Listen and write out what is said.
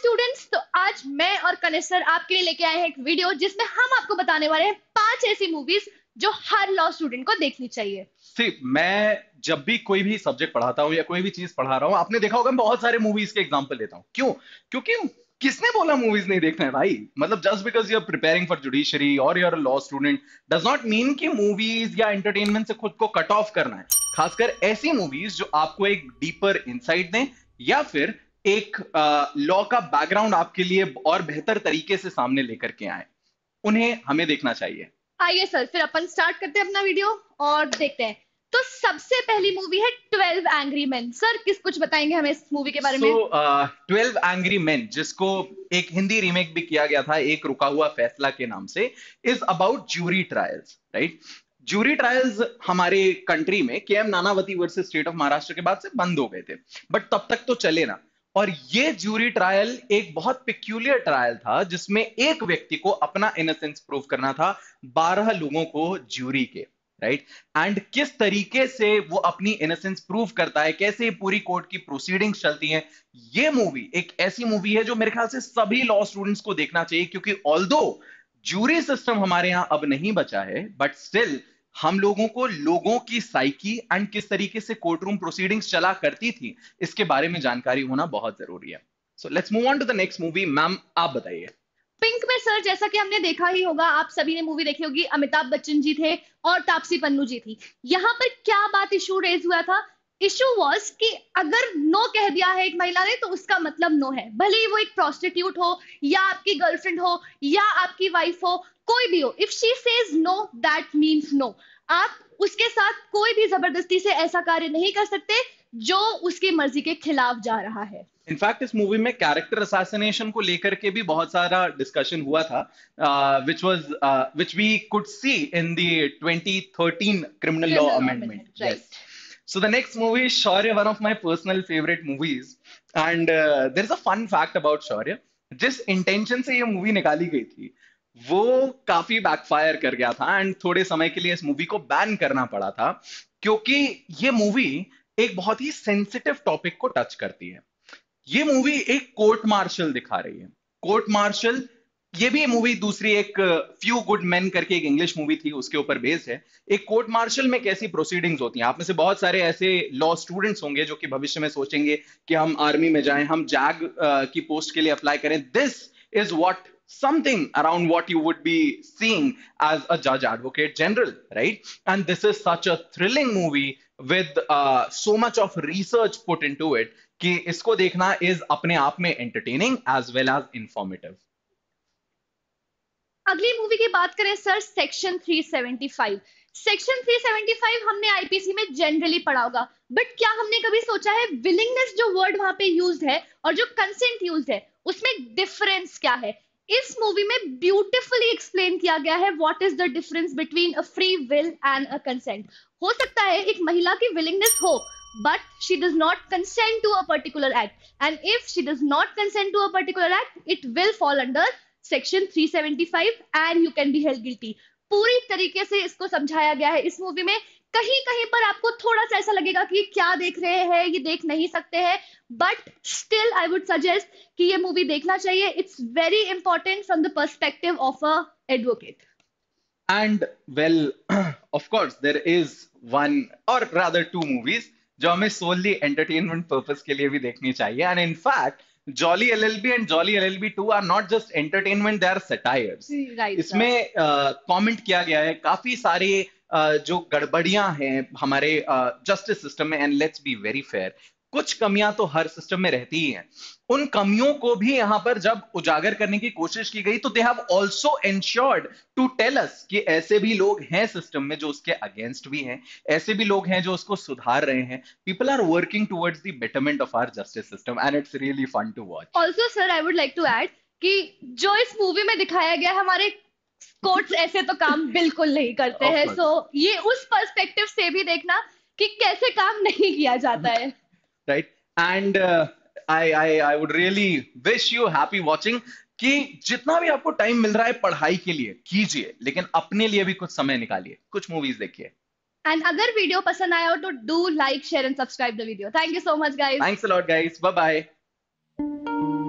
Students तो आज मैं और कनेश सर आपके लिए लेके आए हैं एक वीडियो जिसमें हम आपको बताने वाले हैं पांच ऐसी मूवीज जो हर लॉ स्टूडेंट को देखनी चाहिए सी मैं जब भी कोई भी सब्जेक्ट पढ़ाता हूँ या कोई भी चीज पढ़ा रहा हूँ आपने देखा होगा मैं बहुत सारे मूवीज के एग्जाम्पल लेता हूँ क्यों क्योंकि किसने बोला मूवीज नहीं देखना है भाई मतलब just because you are preparing for judiciary और your law student does not mean कि मूवीज या एंटरटेनमेंट से खुद को कट ऑफ करना है खासकर ऐसी मूवीज जो आपको एक डीपर इंसाइट दें या फिर एक लॉ का बैकग्राउंड आपके लिए और बेहतर तरीके से सामने लेकर के आए उन्हें हमें देखना चाहिए आइए सर फिर अपन स्टार्ट करते हैं अपना वीडियो और देखते हैं तो सबसे पहली मूवी है ट्वेल्व एंग्री मैन सर किस कुछ बताएंगे हमें इस मूवी के बारे so, में ट्वेल्व एंग्री मैन जिसको एक हिंदी रीमेक भी किया गया था एक रुका हुआ फैसला के नाम से is about jury trials right jury trials हमारे कंट्री में के M Nanavati versus state of Maharashtra के बाद से बंद हो गए थे बट तब तक तो चले ना और ये ज्यूरी ट्रायल एक बहुत पिक्यूलियर ट्रायल था जिसमें एक व्यक्ति को अपना इनोसेंस प्रूव करना था बारह लोगों को ज्यूरी के राइट right? एंड किस तरीके से वो अपनी इनोसेंस प्रूव करता है कैसे पूरी कोर्ट की प्रोसीडिंग चलती हैं ये मूवी एक ऐसी मूवी है जो मेरे ख्याल से सभी लॉ स्टूडेंट्स को देखना चाहिए क्योंकि ऑल ज्यूरी सिस्टम हमारे यहां अब नहीं बचा है बट स्टिल हम लोगों को लोगों की साइकी एंड किस तरीके से कोर्ट रूम प्रोसीडिंग्स चला करती थी इसके बारे में जानकारी होना बहुत जरूरी है so let's move on to the next movie ma'am आप बताइए पिंक में सर जैसा कि हमने देखा ही होगा आप सभी ने मूवी देखी होगी अमिताभ बच्चन जी थे और तापसी पन्नू जी थी यहाँ पर क्या बात इशू रेज हुआ था इशू वॉज कि अगर नो कह दिया है एक महिला ने तो उसका मतलब नो है भले ही वो एक प्रोस्टिट्यूट हो या आपकी गर्लफ्रेंड हो या आपकी वाइफ हो कोई भी हो if she says no that means no आप उसके साथ कोई भी जबरदस्ती से ऐसा कार्य नहीं कर सकते जो उसकी मर्जी के खिलाफ जा रहा है इनफैक्ट इस मूवी में कैरेक्टर असासिनेशन को लेकर के भी बहुत सारा डिस्कशन हुआ था which was which we could see in the twenty thirteen criminal law amendment right So the next movie is Shaurya, one of my personal favorite movies. And uh, there's a fun fact about Shaurya. जिस intention से ये movie निकाली गई थी वो काफी backfire कर गया था एंड थोड़े समय के लिए इस मूवी को बैन करना पड़ा था क्योंकि ये मूवी एक बहुत ही सेंसिटिव टॉपिक को टच करती है ये मूवी एक कोर्ट मार्शल दिखा रही है कोर्ट मार्शल ये भी मूवी दूसरी एक फ्यू गुड मैन करके एक इंग्लिश मूवी थी उसके ऊपर बेस्ड है एक कोर्ट मार्शल में कैसी प्रोसीडिंग्स होती हैं आप में से बहुत सारे ऐसे लॉ स्टूडेंट्स होंगे जो कि भविष्य में सोचेंगे कि हम आर्मी में जाएं हम जैग uh, की पोस्ट के लिए अप्लाई करें this is what something around what you would be seeing as a जज advocate general right and this is such a thrilling movie with so much of research put into it इट कि इसको देखना is अपने आप में entertaining as well as informative अगली movie की बात करें सर सेक्शन 375 सेक्शन 375 हमने आईपीसी में जनरली पढ़ा होगा बट क्या हमने कभी सोचा है विलिंगनेस जो वर्ड वहां पे यूज है और जो कंसेंट यूज है उसमें डिफरेंस क्या है इस मूवी में ब्यूटिफुली एक्सप्लेन किया गया है what is the difference between a free will and a consent हो सकता है एक महिला की विलिंगनेस हो but she does not consent to a particular act and if she does not consent to a particular act it will fall under section 375 and you can be held guilty पूरी तरीके से इसको समझाया गया है इस movie में कहीं कहीं पर आपको थोड़ा सा ऐसा लगेगा कि क्या देख रहे हैं ये देख नहीं सकते हैं but still I would suggest कि ये मूवी देखना चाहिए it's very important from the perspective of a advocate and well of course there is one और रादर टू मूवीज जो हमें सोलली एंटरटेनमेंट पर्पस के लिए भी देखनी चाहिए and in fact jolly L L B and jolly L L B two are not just entertainment they are satires इसमें comment uh, किया गया है काफी सारे uh, जो गड़बड़ियां हैं हमारे जस्टिस सिस्टम में and let's be very fair कुछ कमियां तो हर सिस्टम में रहती ही हैं उन कमियों को भी यहां पर जब उजागर करने की कोशिश की गई तो they have also ensured to tell us कि ऐसे भी लोग हैं सिस्टम में जो उसके अगेंस्ट भी हैं ऐसे भी लोग हैं जो उसको सुधार रहे हैं people are working towards the betterment of our justice system and it's really fun to watch also sir I would like to add कि जो इस मूवी में दिखाया गया हमारे कोर्ट्स ऐसे तो काम बिल्कुल नहीं करते हैं सो so, ये उस पर्सपेक्टिव से भी देखना कि कैसे काम नहीं किया जाता है right? And uh, I, I I would really wish you happy watching कि जितना भी आपको टाइम मिल रहा है पढ़ाई के लिए कीजिए लेकिन अपने लिए भी कुछ समय निकालिए कुछ मूवीज देखिए एंड अगर वीडियो पसंद आया हो तो do like share and subscribe the video thank you so much guys thanks a lot guys bye bye